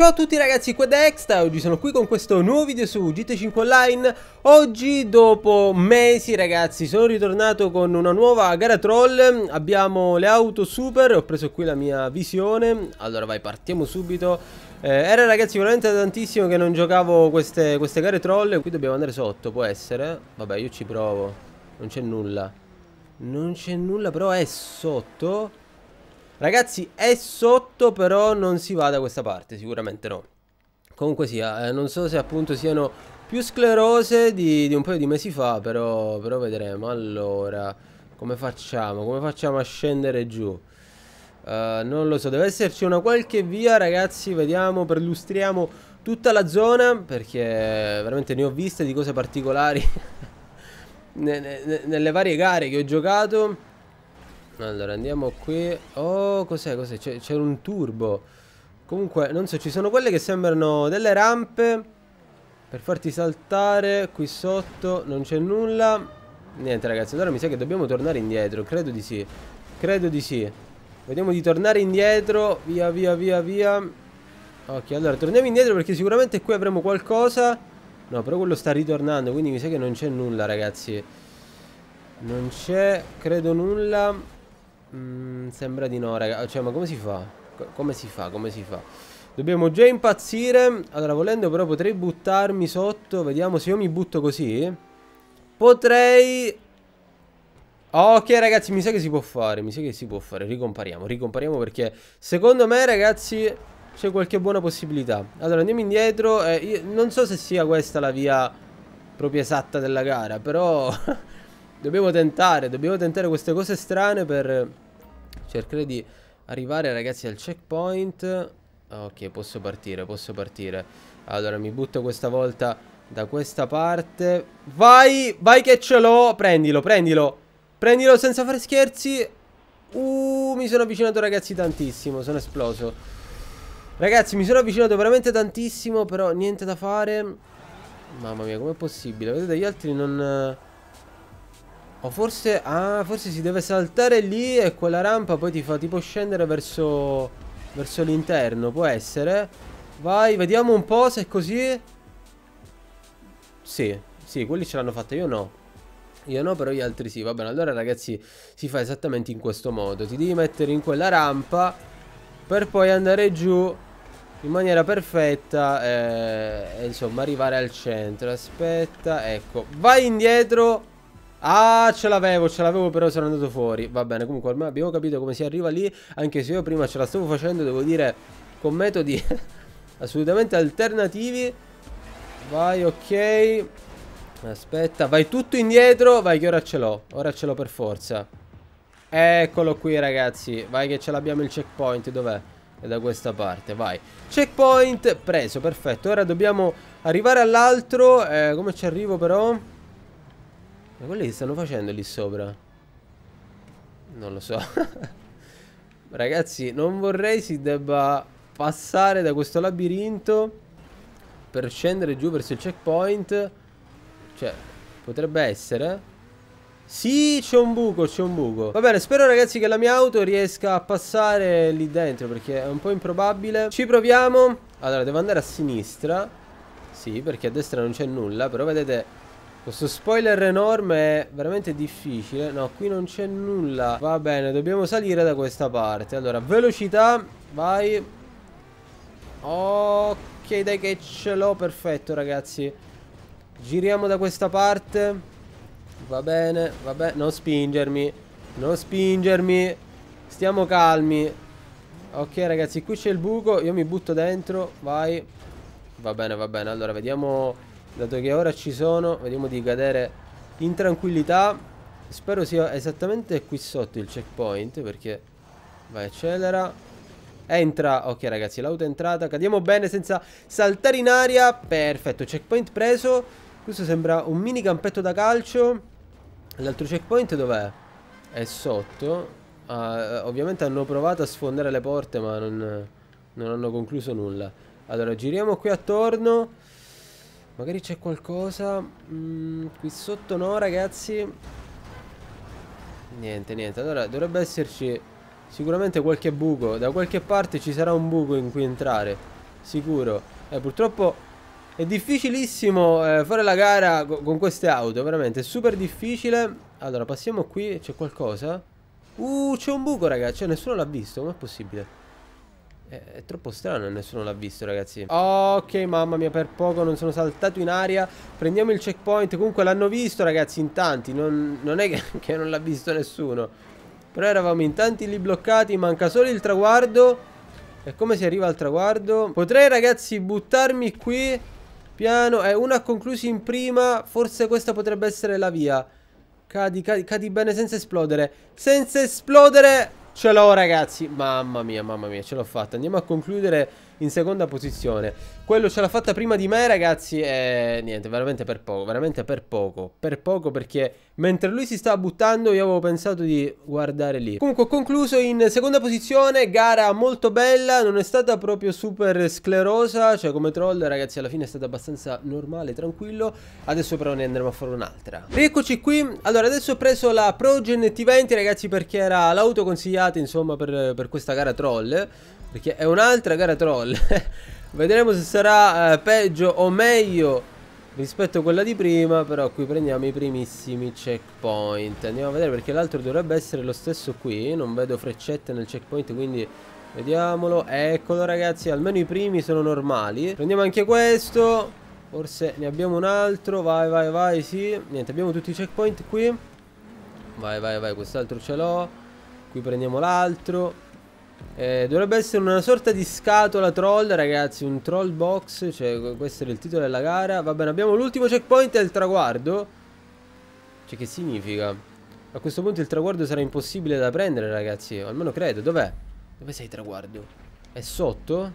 Ciao a tutti ragazzi, qui da Extra, oggi sono qui con questo nuovo video su GT5 Online Oggi dopo mesi ragazzi sono ritornato con una nuova gara troll Abbiamo le auto super, ho preso qui la mia visione Allora vai partiamo subito eh, Era ragazzi veramente tantissimo che non giocavo queste, queste gare troll Qui dobbiamo andare sotto, può essere Vabbè io ci provo, non c'è nulla Non c'è nulla però è sotto Ragazzi, è sotto, però non si va da questa parte, sicuramente no. Comunque sia, eh, non so se appunto siano più sclerose di, di un paio di mesi fa, però, però vedremo. Allora, come facciamo? Come facciamo a scendere giù? Uh, non lo so, deve esserci una qualche via, ragazzi. Vediamo, perlustriamo tutta la zona. Perché veramente ne ho viste di cose particolari. nelle varie gare che ho giocato. Allora, andiamo qui. Oh, cos'è? Cos'è? C'era un turbo. Comunque, non so, ci sono quelle che sembrano delle rampe. Per farti saltare. Qui sotto non c'è nulla. Niente, ragazzi. Allora mi sa che dobbiamo tornare indietro. Credo di sì. Credo di sì. Vediamo di tornare indietro. Via, via, via, via. Ok, allora torniamo indietro perché sicuramente qui avremo qualcosa. No, però quello sta ritornando, quindi mi sa che non c'è nulla, ragazzi. Non c'è, credo, nulla. Mm, sembra di no, raga. Cioè, ma come si fa? Co come si fa? Come si fa? Dobbiamo già impazzire. Allora, volendo però potrei buttarmi sotto. Vediamo se io mi butto così. Potrei... Ok ragazzi, mi sa che si può fare, mi sa che si può fare, ricompariamo, ricompariamo perché secondo me ragazzi c'è qualche buona possibilità. Allora andiamo indietro, eh, non so se sia questa la via proprio esatta della gara, però Dobbiamo tentare, dobbiamo tentare queste cose strane per cercare di arrivare ragazzi al checkpoint. Ok, posso partire, posso partire. Allora, mi butto questa volta da questa parte. Vai, vai che ce l'ho. Prendilo, prendilo. Prendilo senza fare scherzi. Uh, mi sono avvicinato ragazzi tantissimo, sono esploso. Ragazzi, mi sono avvicinato veramente tantissimo, però niente da fare. Mamma mia, com'è possibile? Vedete, gli altri non... O forse... Ah, forse si deve saltare lì e quella rampa poi ti fa tipo scendere verso... Verso l'interno, può essere. Vai, vediamo un po' se è così. Sì, sì, quelli ce l'hanno fatta, io no. Io no, però gli altri sì. Va bene, allora ragazzi si fa esattamente in questo modo. Ti devi mettere in quella rampa per poi andare giù in maniera perfetta eh, e insomma arrivare al centro. Aspetta, ecco. Vai indietro Ah, ce l'avevo, ce l'avevo però sono andato fuori. Va bene, comunque ormai abbiamo capito come si arriva lì, anche se io prima ce la stavo facendo, devo dire, con metodi assolutamente alternativi. Vai, ok. Aspetta, vai tutto indietro, vai che ora ce l'ho, ora ce l'ho per forza. Eccolo qui ragazzi, vai che ce l'abbiamo il checkpoint, dov'è? È da questa parte, vai. Checkpoint preso, perfetto. Ora dobbiamo arrivare all'altro, eh, come ci arrivo però? Ma quelli che stanno facendo lì sopra? Non lo so. Ragazzi, non vorrei si debba passare da questo labirinto per scendere giù verso il checkpoint. Cioè, potrebbe essere. Sì, c'è un buco, c'è un buco. Va bene, spero ragazzi che la mia auto riesca a passare lì dentro perché è un po' improbabile. Ci proviamo. Allora, devo andare a sinistra. Sì, perché a destra non c'è nulla, però vedete questo spoiler enorme è veramente difficile No, qui non c'è nulla Va bene, dobbiamo salire da questa parte Allora, velocità Vai Ok, dai che ce l'ho Perfetto, ragazzi Giriamo da questa parte Va bene, va bene Non spingermi Non spingermi Stiamo calmi Ok, ragazzi, qui c'è il buco Io mi butto dentro Vai Va bene, va bene Allora, vediamo Dato che ora ci sono Vediamo di cadere in tranquillità Spero sia esattamente qui sotto il checkpoint Perché Vai accelera Entra Ok ragazzi l'auto è entrata Cadiamo bene senza saltare in aria Perfetto checkpoint preso Questo sembra un mini campetto da calcio L'altro checkpoint dov'è? È sotto Uh, ovviamente hanno provato a sfondare le porte ma non, non, hanno concluso nulla Allora giriamo qui attorno Magari c'è qualcosa mm, Qui sotto no ragazzi Niente niente Allora dovrebbe esserci sicuramente qualche buco Da qualche parte ci sarà un buco in cui entrare Sicuro eh, Purtroppo è difficilissimo eh, fare la gara co con queste auto Veramente è super difficile Allora passiamo qui C'è qualcosa? Uh c'è un buco ragazzi Cioè nessuno l'ha visto Com'è possibile? Eh, è, troppo strano, nessuno l'ha visto ragazzi Ok mamma mia per poco non sono saltato in aria Prendiamo il checkpoint Comunque l'hanno visto ragazzi in tanti Non, non è che, che non l'ha visto nessuno Però eravamo in tanti lì bloccati Manca solo il traguardo E come si arriva al traguardo? Potrei ragazzi buttarmi qui Piano eh, Una concluso in prima Forse questa potrebbe essere la via Cadi, cadi, cadi bene senza esplodere Senza esplodere Ce l'ho ragazzi, mamma mia, mamma mia, ce l'ho fatta. Andiamo a concludere in seconda posizione. Quello ce l'ha fatta prima di me, ragazzi, e niente, veramente per poco, veramente per poco, per poco perché mentre lui si stava buttando io avevo pensato di guardare lì. Comunque ho concluso in seconda posizione, gara molto bella, non è stata proprio super sclerosa, cioè come troll, ragazzi, alla fine è stata abbastanza normale, tranquillo. Adesso però ne andremo a fare un'altra. Eccoci qui, allora adesso ho preso la Progen T20, ragazzi, perché era l'auto consigliata, insomma, per, per questa gara troll. Perché è un'altra gara troll Vedremo se sarà eh, peggio o meglio rispetto a quella di prima Però qui prendiamo i primissimi checkpoint Andiamo a vedere perché l'altro dovrebbe essere lo stesso qui Non vedo freccette nel checkpoint quindi Vediamolo, eccolo ragazzi, almeno i primi sono normali Prendiamo anche questo Forse ne abbiamo un altro, vai vai vai, sì Niente, abbiamo tutti i checkpoint qui Vai vai vai, quest'altro ce l'ho Qui prendiamo l'altro eh, dovrebbe essere una sorta di scatola troll, ragazzi, un troll box, cioè questo era il titolo della gara. Va bene, abbiamo l'ultimo checkpoint e il traguardo. Cioè che significa? A questo punto il traguardo sarà impossibile da prendere, ragazzi, almeno credo. Dov'è? Dove sei il traguardo? È sotto?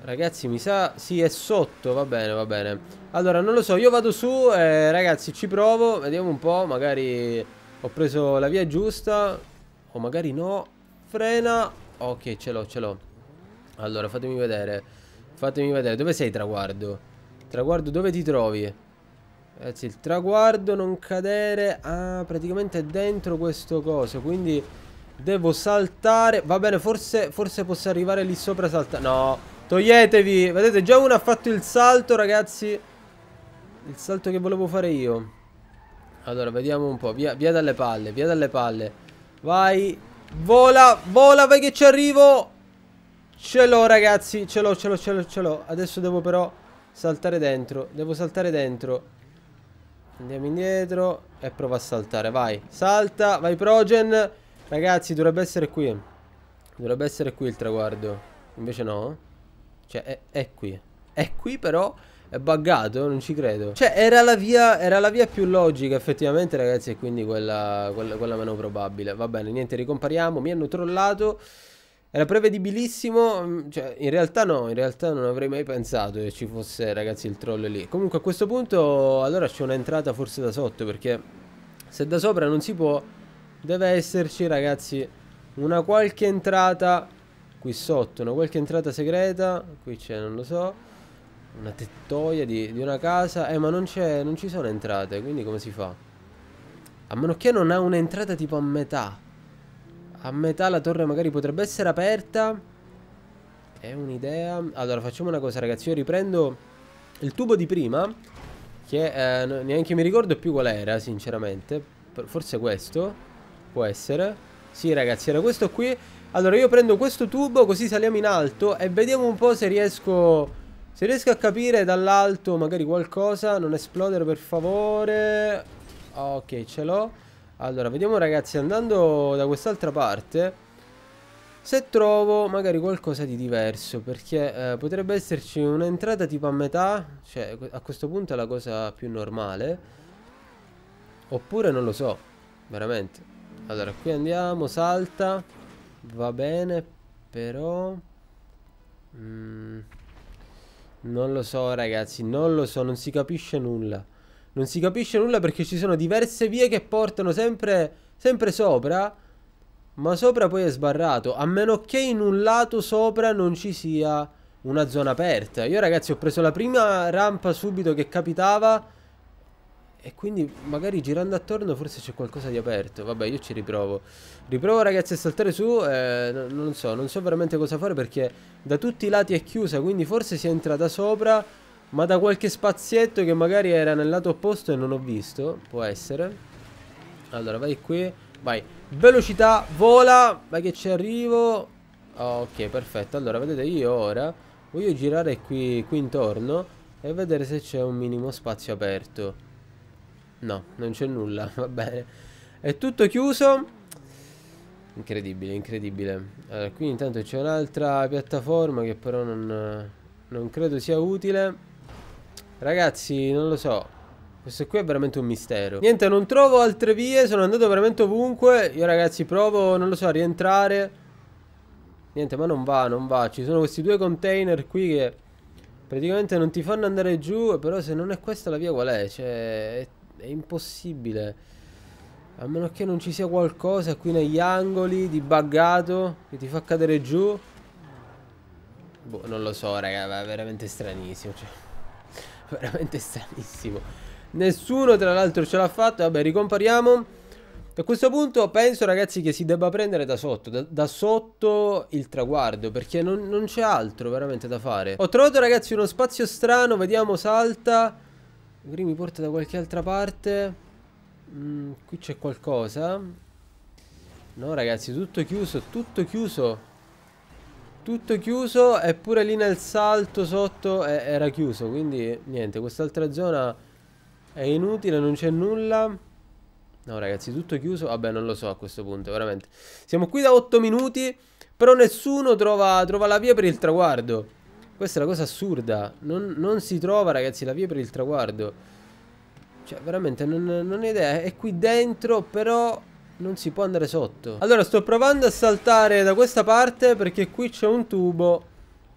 Ragazzi, mi sa... Sì, è sotto, va bene, va bene. Allora, non lo so, io vado su, eh, ragazzi, ci provo, vediamo un po', magari ho preso la via giusta, o magari no. Frena, Ok, ce l'ho, ce l'ho. Allora, fatemi vedere. Fatemi vedere. Dove sei traguardo? Traguardo, dove ti trovi? Ragazzi, eh, il traguardo non cadere. Ah, praticamente è dentro questo coso. Quindi devo saltare. Va bene, forse, forse posso arrivare lì sopra saltare. No, toglietevi. Vedete, già uno ha fatto il salto, ragazzi. Il salto che volevo fare io. Allora, vediamo un po'. Via, via dalle palle, via dalle palle. Vai. Vola, vola, vai che ci arrivo Ce l'ho ragazzi, ce l'ho, ce l'ho, ce l'ho, ce l'ho Adesso devo però saltare dentro Devo saltare dentro Andiamo indietro E provo a saltare, vai Salta, vai Progen Ragazzi, dovrebbe essere qui Dovrebbe essere qui il traguardo Invece no Cioè, è, è qui È qui però è buggato, non ci credo. Cioè, era la via, era la via più logica, effettivamente, ragazzi, e quindi quella, quella, quella meno probabile. Va bene, niente, ricompariamo. Mi hanno trollato. Era prevedibilissimo, mm, cioè in realtà no, in realtà non avrei mai pensato che ci fosse ragazzi il troll lì. Comunque a questo punto allora c'è un'entrata forse da sotto perché se da sopra non si può deve esserci ragazzi una qualche entrata qui sotto, una qualche entrata segreta, qui c'è non lo so. Una tettoia di, di una casa. Eh, ma non, c'è non ci sono entrate, quindi come si fa? A meno che non ha un'entrata tipo a metà. A metà la torre magari potrebbe essere aperta. È un'idea. Allora, facciamo una cosa, ragazzi. Io riprendo il tubo di prima. Che eh, neanche mi ricordo più qual era, sinceramente. Forse questo. Può essere. Sì, ragazzi, era questo qui. Allora, io prendo questo tubo, così saliamo in alto e vediamo un po' se riesco se riesco a capire dall'alto magari qualcosa, non esplodere per favore. Ok, ce l'ho. Allora, vediamo ragazzi, andando da quest'altra parte... Se trovo magari qualcosa di diverso Perché eh, potrebbe esserci un'entrata tipo a metà Cioè a questo punto è la cosa più normale Oppure non lo so Veramente Allora qui andiamo salta Va bene Però Mmm non lo so ragazzi, non lo so, non si capisce nulla. Non si capisce nulla perché ci sono diverse vie che portano sempre, sempre sopra, ma sopra poi è sbarrato, a meno che in un lato sopra non ci sia una zona aperta. Io ragazzi ho preso la prima rampa subito che capitava e quindi magari girando attorno forse c'è qualcosa di aperto. Vabbè, io ci riprovo. Riprovo ragazzi a saltare su. Eh, non, so, non so veramente cosa fare perché da tutti i lati è chiusa. Quindi forse si entra da sopra. Ma da qualche spazietto che magari era nel lato opposto e non ho visto. Può essere. Allora, vai qui. Vai. Velocità, vola. Vai che ci arrivo. Ok, perfetto. Allora, vedete, io ora voglio girare qui, qui intorno e vedere se c'è un minimo spazio aperto. No, non c'è nulla, va bene. È tutto chiuso. Incredibile, incredibile. Allora, qui intanto c'è un'altra piattaforma che però non, non credo sia utile. Ragazzi, non lo so. Questo qui è veramente un mistero. Niente, non trovo altre vie, sono andato veramente ovunque. Io ragazzi provo, non lo so, a rientrare. Niente, ma non va, non va. Ci sono questi due container qui che praticamente non ti fanno andare giù, però se non è questa la via qual è? Cioè, è è impossibile. A meno che non ci sia qualcosa qui negli angoli di buggato che ti fa cadere giù. Boh, non lo so, raga, è veramente stranissimo. Cioè, veramente stranissimo. Nessuno, tra l'altro, ce l'ha fatto. Vabbè, ricompariamo. A questo punto penso, ragazzi, che si debba prendere da sotto. Da, da sotto il traguardo, perché non, non c'è altro veramente da fare. Ho trovato, ragazzi, uno spazio strano. Vediamo, salta. Gri mi porta da qualche altra parte. Mm, qui c'è qualcosa. No ragazzi, tutto chiuso, tutto chiuso. Tutto chiuso, eppure lì nel salto sotto è, era chiuso. Quindi niente, quest'altra zona è inutile, non c'è nulla. No ragazzi, tutto chiuso? Vabbè, non lo so a questo punto, veramente. Siamo qui da 8 minuti, però nessuno trova, trova la via per il traguardo. Questa è la cosa assurda. Non, non, si trova, ragazzi, la via per il traguardo. Cioè, veramente, non, non ho idea. È qui dentro, però... Non si può andare sotto. Allora, sto provando a saltare da questa parte perché qui c'è un tubo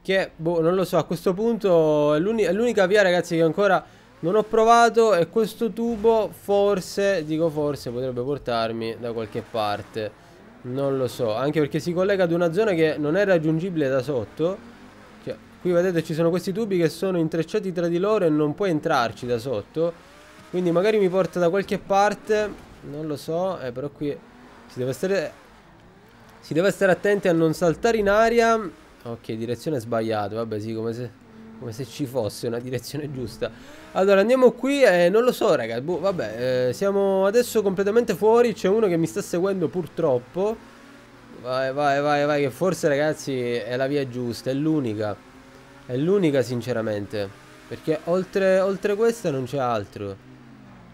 che, boh, non lo so, a questo punto è l'unica via, ragazzi, che ancora non ho provato e questo tubo forse, dico forse, potrebbe portarmi da qualche parte. Non lo so, anche perché si collega ad una zona che non è raggiungibile da sotto Qui vedete ci sono questi tubi che sono intrecciati tra di loro e non puoi entrarci da sotto. Quindi magari mi porta da qualche parte. Non lo so, eh, però qui si deve stare... Si deve stare attenti a non saltare in aria. Ok, direzione sbagliata. Vabbè, sì, come se, come se ci fosse una direzione giusta. Allora, andiamo qui e eh, non lo so, raga. Boh, vabbè, eh, siamo adesso completamente fuori. C'è uno che mi sta seguendo purtroppo. Vai, vai, vai, vai, che forse, ragazzi, è la via giusta, è l'unica. È l'unica sinceramente Perché oltre, oltre questa non c'è altro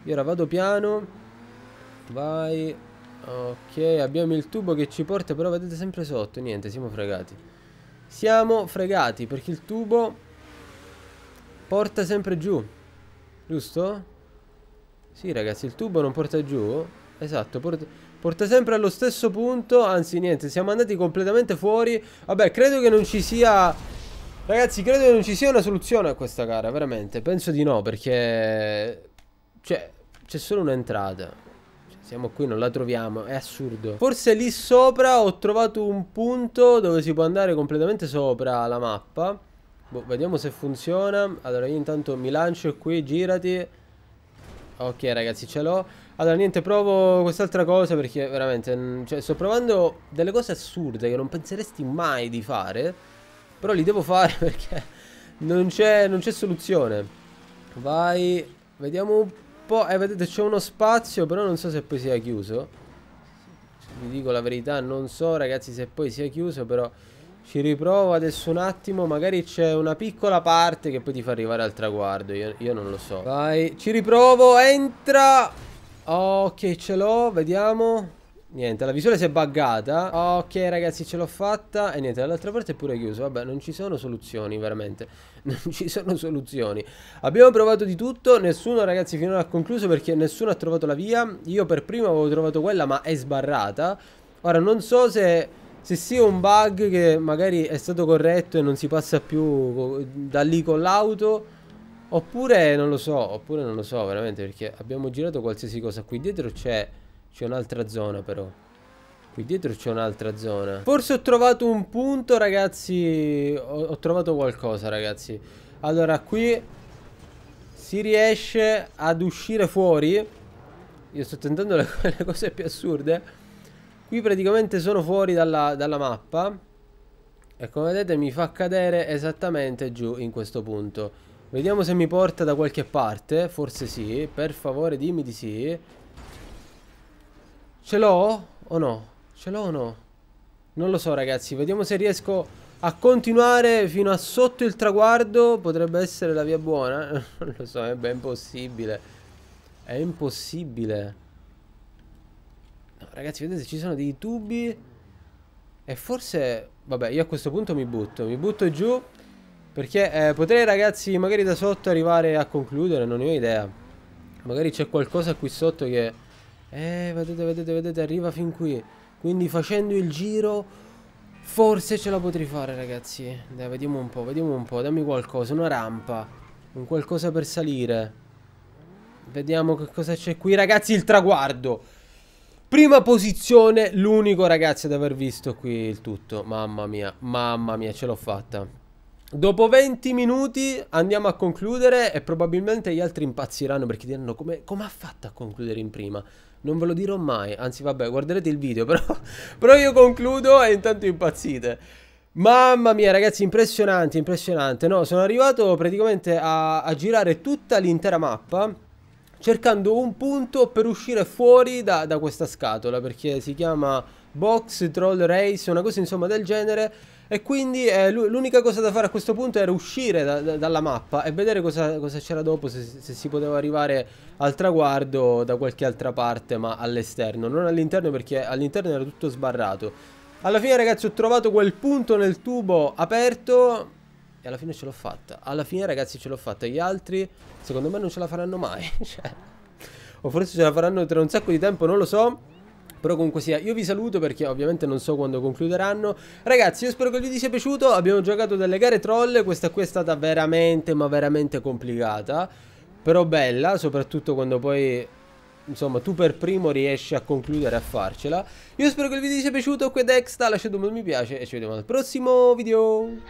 Io ora vado piano Vai Ok abbiamo il tubo che ci porta Però vedete sempre sotto Niente siamo fregati Siamo fregati perché il tubo Porta sempre giù Giusto? Sì ragazzi il tubo non porta giù Esatto porta, porta sempre allo stesso punto Anzi niente siamo andati completamente fuori Vabbè credo che non ci sia Ragazzi, credo che non ci sia una soluzione a questa gara, veramente. Penso di no, perché... Cioè, c'è solo un'entrata. Cioè, siamo qui, non la troviamo, è assurdo. Forse lì sopra ho trovato un punto dove si può andare completamente sopra la mappa. Boh, vediamo se funziona. Allora, io intanto mi lancio qui, girati. Ok, ragazzi, ce l'ho. Allora, niente, provo quest'altra cosa perché veramente... Cioè, sto provando delle cose assurde che non penseresti mai di fare. Però li devo fare perché non c'è soluzione. Vai, vediamo un po'. Eh, vedete, c'è uno spazio, però non so se poi sia chiuso. Vi dico la verità, non so ragazzi se poi sia chiuso, però ci riprovo adesso un attimo. Magari c'è una piccola parte che poi ti fa arrivare al traguardo. Io, io non lo so. Vai, ci riprovo, entra! Ok, ce l'ho, vediamo. Niente, la visuale si è buggata. Ok, ragazzi, ce l'ho fatta. E niente, dall'altra parte è pure chiuso. Vabbè, non ci sono soluzioni, veramente. Non ci sono soluzioni. Abbiamo provato di tutto. Nessuno, ragazzi, finora ha concluso perché nessuno ha trovato la via. Io per prima avevo trovato quella, ma è sbarrata. Ora, non so se, se sia un bug che magari è stato corretto e non si passa più da lì con l'auto. Oppure non lo so, oppure non lo so veramente perché abbiamo girato qualsiasi cosa. Qui dietro c'è c'è un'altra zona però. Qui dietro c'è un'altra zona. Forse ho trovato un punto, ragazzi. Ho, ho trovato qualcosa, ragazzi. Allora, qui si riesce ad uscire fuori. Io sto tentando le, le cose più assurde. Qui praticamente sono fuori dalla, dalla mappa. E come vedete mi fa cadere esattamente giù in questo punto. Vediamo se mi porta da qualche parte. Forse sì. Per favore dimmi di sì. Ce l'ho o no? Ce l'ho o no? Non lo so ragazzi, vediamo se riesco a continuare fino a sotto il traguardo. Potrebbe essere la via buona. Eh? non lo so, è ben possibile. È impossibile. No, ragazzi, vedete, ci sono dei tubi. E forse... Vabbè, io a questo punto mi butto. Mi butto giù. Perché eh, potrei, ragazzi, magari da sotto arrivare a concludere. Non ne ho idea. Magari c'è qualcosa qui sotto che eh, vedete, vedete, vedete, arriva fin qui. Quindi facendo il giro, forse ce la potrei fare, ragazzi. Dai, vediamo un po', vediamo un po'. Dammi qualcosa, una rampa. Un qualcosa per salire. Vediamo che cosa c'è qui, ragazzi, il traguardo. Prima posizione, l'unico ragazzi ad aver visto qui il tutto. Mamma mia, mamma mia, ce l'ho fatta. Dopo 20 minuti andiamo a concludere e probabilmente gli altri impazziranno perché diranno come, come ha fatto a concludere in prima. Non ve lo dirò mai, anzi vabbè, guarderete il video, però, però io concludo e intanto impazzite. Mamma mia ragazzi, impressionante, impressionante. No, sono arrivato praticamente a, a girare tutta l'intera mappa cercando un punto per uscire fuori da, da questa scatola, perché si chiama Box Troll Race, una cosa insomma del genere. E quindi eh, l'unica cosa da fare a questo punto era uscire da, da, dalla mappa e vedere cosa, c'era dopo, se, se, si poteva arrivare al traguardo da qualche altra parte, ma all'esterno. Non all'interno perché all'interno era tutto sbarrato. Alla fine ragazzi ho trovato quel punto nel tubo aperto e alla fine ce l'ho fatta. Alla fine ragazzi ce l'ho fatta. Gli altri secondo me non ce la faranno mai. cioè, o forse ce la faranno tra un sacco di tempo, non lo so. Però comunque sia, io vi saluto perché ovviamente non so quando concluderanno. Ragazzi, io spero che il video sia piaciuto. Abbiamo giocato delle gare troll. Questa qui è stata veramente, ma veramente complicata. Però bella, soprattutto quando poi insomma tu per primo riesci a concludere a farcela io spero che il video ti sia piaciuto qui è Dexta lasciate un bel mi piace e ci vediamo al prossimo video